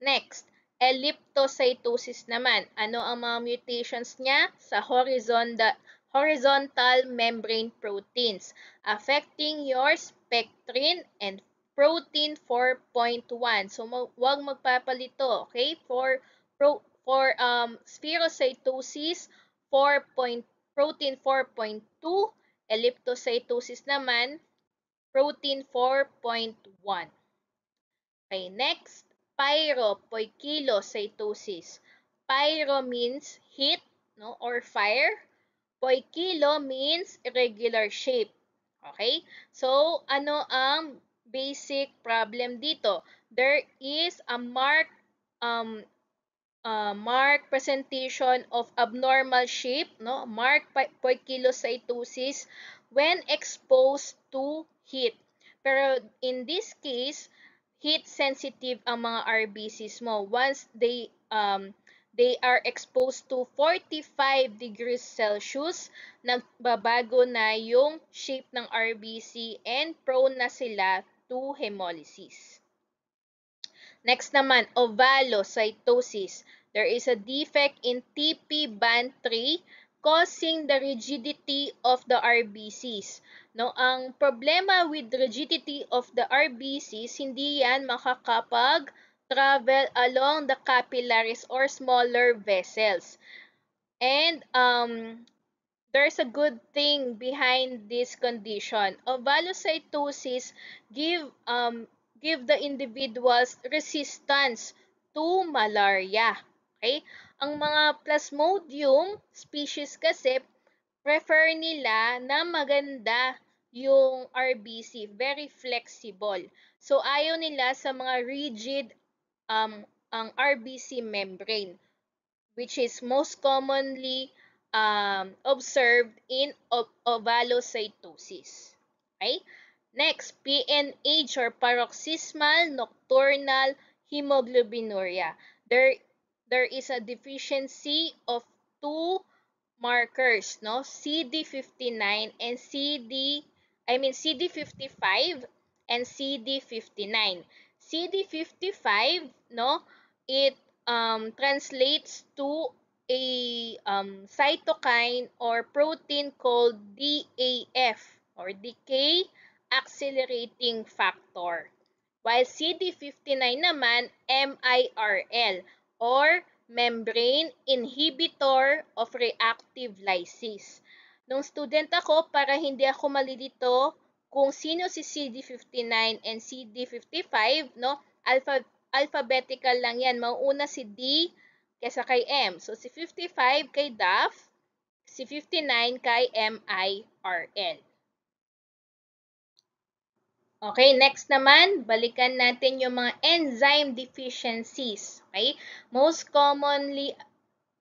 Next, Elliptocytosis naman, ano ang mga mutations niya? Sa horizontal, horizontal membrane proteins, affecting your spectrin and protein 4.1. So, huwag magpapalito, okay? For, pro, for um, spherocytosis, 4. protein 4.2, elliptocytosis naman, protein 4.1. Okay, next pyro pyropoikilocytosis. Pyro means heat no, or fire. Poikilo means irregular shape. Okay? So, ano ang basic problem dito? There is a um, marked um, uh, mark presentation of abnormal shape, no? marked poikilocytosis when exposed to heat. Pero in this case, heat sensitive ang mga RBCs mo once they um they are exposed to 45 degrees Celsius, nagbabago na yung shape ng RBC and prone na sila to hemolysis. Next naman, ovalocytosis. There is a defect in TP band 3 causing the rigidity of the RBCs. No, ang problema with rigidity of the RBCs, hindi yan makakapag travel along the capillaries or smaller vessels. And um, there's a good thing behind this condition. Ovalocytosis give um give the individuals resistance to malaria. Okay? Ang mga plasmodium species kasi prefer nila na maganda yung RBC, very flexible. So ayaw nila sa mga rigid um ang RBC membrane which is most commonly um, observed in ovalocytosis. Okay? Next, PNH or paroxysmal nocturnal hemoglobinuria. There there is a deficiency of two markers, no? CD59 and CD I mean CD55 and CD59. CD55, no? It um, translates to a um, cytokine or protein called DAF or decay accelerating factor. While CD59 naman, MIRL or membrane inhibitor of reactive lysis. Nung student ako, para hindi ako malilito kung sino si CD59 and CD55, no? Alpha, alphabetical lang yan. Mauuna si D kesa kay M. So, si 55 kay DAF, si 59 kay MIRL. Okay, next naman, balikan natin yung mga enzyme deficiencies. Okay? Most commonly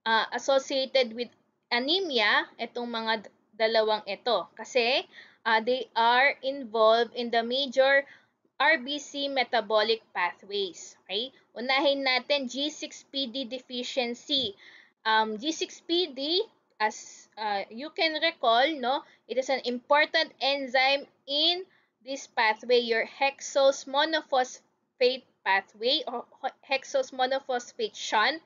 uh, associated with anemia, itong mga dalawang ito. Kasi uh, they are involved in the major RBC metabolic pathways. Okay? Unahin natin G6PD deficiency. Um, G6PD, as uh, you can recall, no, it is an important enzyme in this pathway, your hexose monophosphate pathway or hexose monophosphate shunt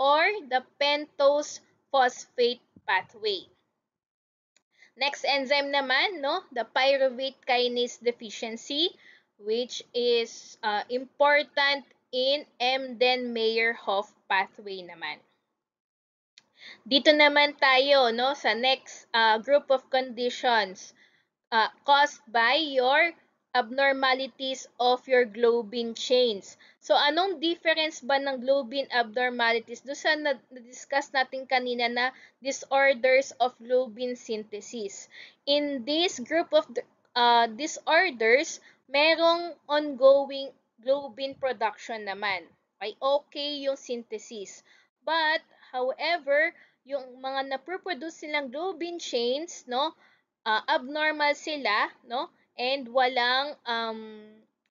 or the pentose phosphate pathway. Next enzyme naman, no, the pyruvate kinase deficiency which is uh, important in Emden-Meyerhoff pathway naman. Dito naman tayo no sa next uh, group of conditions uh, caused by your abnormalities of your globin chains. So, anong difference ba ng globin abnormalities? Doon sa na-discuss natin kanina na disorders of globin synthesis. In this group of uh, disorders, merong ongoing globin production naman. Okay, okay yung synthesis. But, however, yung mga na-produce silang globin chains, no, uh, abnormal sila, no? And walang um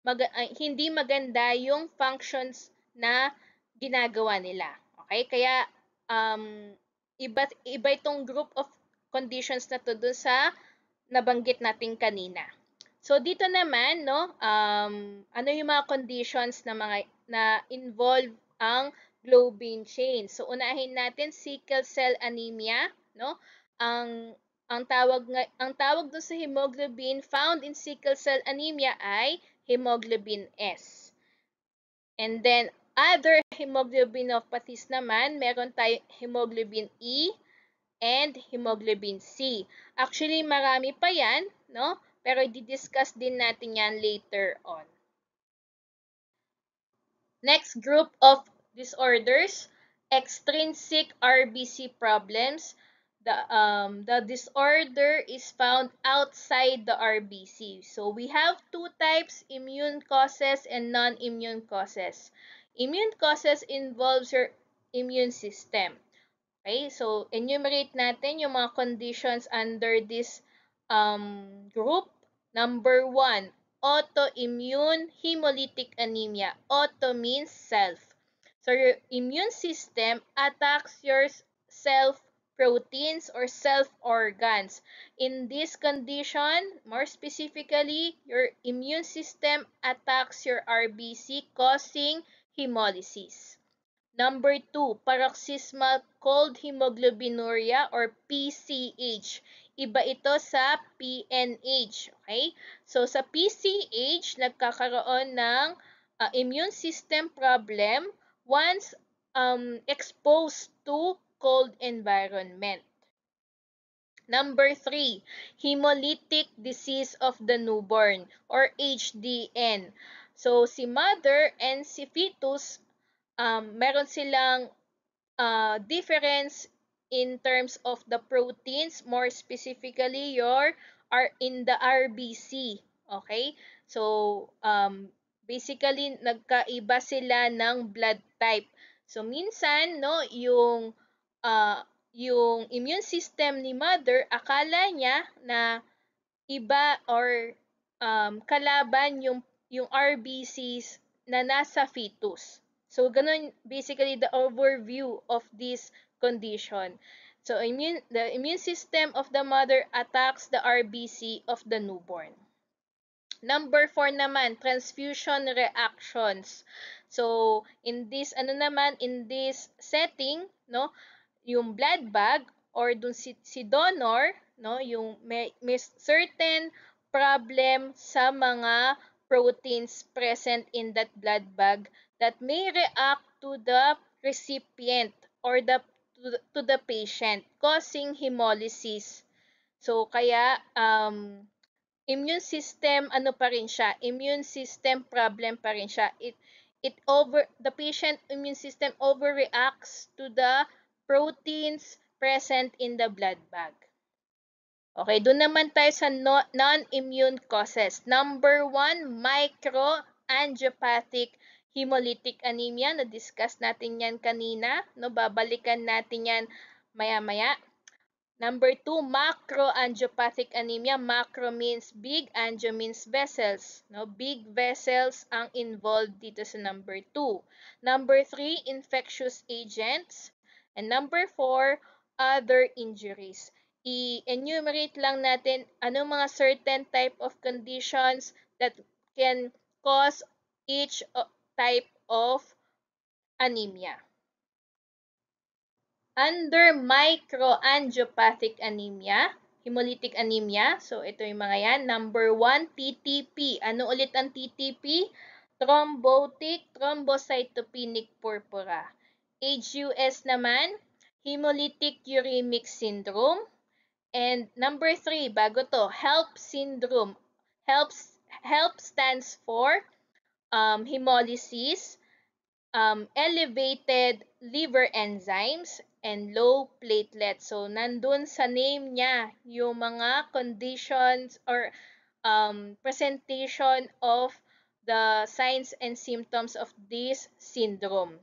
mag- uh, hindi maganda yung functions na ginagawa nila. Okay? Kaya um iba iba itong group of conditions na to dun sa nabanggit natin kanina. So dito naman, no, um ano yung mga conditions na mga na involve ang globin chain. So unahin natin sickle cell anemia, no? Ang ang tawag, nga, ang tawag doon sa hemoglobin found in sickle cell anemia ay hemoglobin S. And then, other hemoglobinopathies naman, meron tayong hemoglobin E and hemoglobin C. Actually, marami pa yan, no? Pero i-discuss din natin yan later on. Next group of disorders, extrinsic RBC problems the um the disorder is found outside the RBC. So we have two types, immune causes and non-immune causes. Immune causes involves your immune system. Okay? So enumerate natin yung mga conditions under this um group. Number one, autoimmune hemolytic anemia. Auto means self. So your immune system attacks your self proteins, or self-organs. In this condition, more specifically, your immune system attacks your RBC causing hemolysis. Number 2, paroxysmal cold hemoglobinuria or PCH. Iba ito sa PNH, okay? So sa PCH, nagkakaroon ng uh, immune system problem once um, exposed to cold environment. Number three, hemolytic disease of the newborn or HDN. So, si mother and si fetus, um, meron silang uh, difference in terms of the proteins, more specifically your are in the RBC. Okay? So, um, basically, nagkaiba sila ng blood type. So, minsan, no, yung uh, yung immune system ni mother, akala niya na iba or um, kalaban yung, yung RBCs na nasa fetus. So, ganun basically the overview of this condition. So, immune, the immune system of the mother attacks the RBC of the newborn. Number 4 naman, transfusion reactions. So, in this, ano naman, in this setting, no, yung blood bag or dun si, si donor, no, yung may, may certain problem sa mga proteins present in that blood bag that may react to the recipient or the to the, to the patient causing hemolysis. So kaya um immune system ano pa rin siya, immune system problem pa rin siya. It it over the patient immune system overreacts to the proteins present in the blood bag. Okay, doon naman tayo sa no non-immune causes. Number one, microangiopathic hemolytic anemia. Na-discuss natin yan kanina. No, babalikan natin yan maya-maya. Number two, macroangiopathic anemia. Macro means big, angio means vessels. No, big vessels ang involved dito sa number two. Number three, infectious agents. And number four, other injuries. I-enumerate lang natin ano mga certain type of conditions that can cause each uh, type of anemia. Under microangiopathic anemia, hemolytic anemia. So, ito yung mga yan. Number one, TTP. Ano ulit ang TTP? Thrombotic thrombocytopenic purpura. HUS naman, hemolytic uremic syndrome. And number three, bago to, HELP syndrome. HELP, HELP stands for um, hemolysis, um, elevated liver enzymes, and low platelets. So, nandun sa name niya yung mga conditions or um, presentation of the signs and symptoms of this syndrome.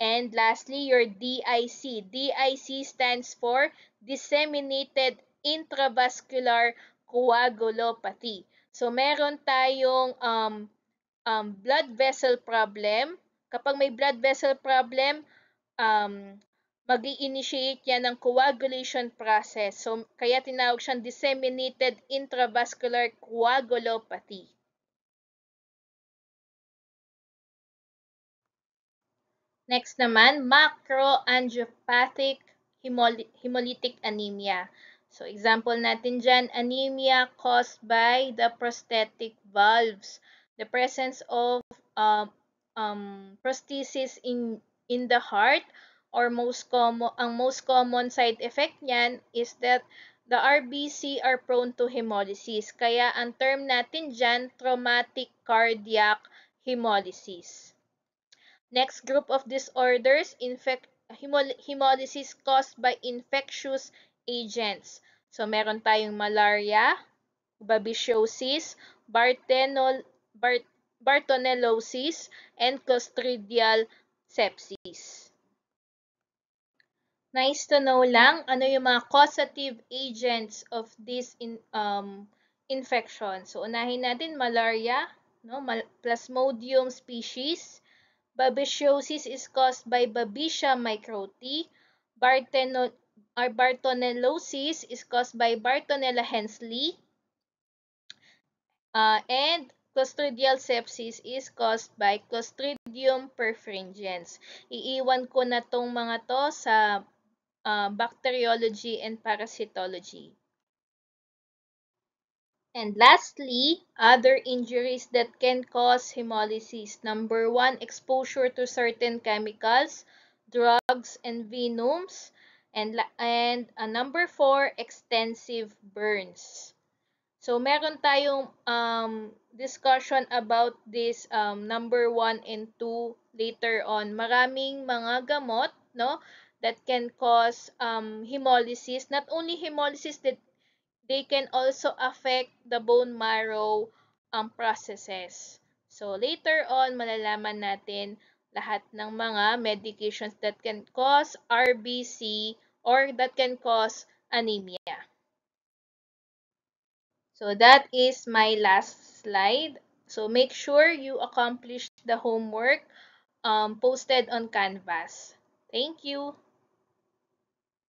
And lastly, your DIC. DIC stands for Disseminated Intravascular Coagulopathy. So, meron tayong um, um, blood vessel problem. Kapag may blood vessel problem, um, mag initiate yan ng coagulation process. So, kaya tinawag siyang disseminated intravascular coagulopathy. Next naman, macroangiopathic hemolytic anemia. So, example natin dyan, anemia caused by the prosthetic valves. The presence of uh, um, prosthesis in, in the heart or most common, ang most common side effect niyan is that the RBC are prone to hemolysis. Kaya ang term natin dyan, traumatic cardiac hemolysis. Next group of disorders, infect, hemol hemolysis caused by infectious agents. So, meron tayong malaria, babesiosis, bartenol, bart, bartonellosis, and clostridial sepsis. Nice to know lang ano yung mga causative agents of this in, um, infection. So, unahin natin malaria, no? Mal Plasmodium species, Babesiosis is caused by Babesia microti. Bartonellosis is caused by Bartonella hensley. Uh, and clostridial sepsis is caused by Clostridium perfringens. Iiwan ko na tong mga to sa uh, bacteriology and parasitology. And lastly, other injuries that can cause hemolysis. Number one, exposure to certain chemicals, drugs, and venoms. And, and uh, number four, extensive burns. So, meron tayong um, discussion about this um, number one and two later on. Maraming mga gamot, no? that can cause um, hemolysis. Not only hemolysis, that they can also affect the bone marrow um, processes. So, later on, malalaman natin lahat ng mga medications that can cause RBC or that can cause anemia. So, that is my last slide. So, make sure you accomplish the homework um, posted on Canvas. Thank you!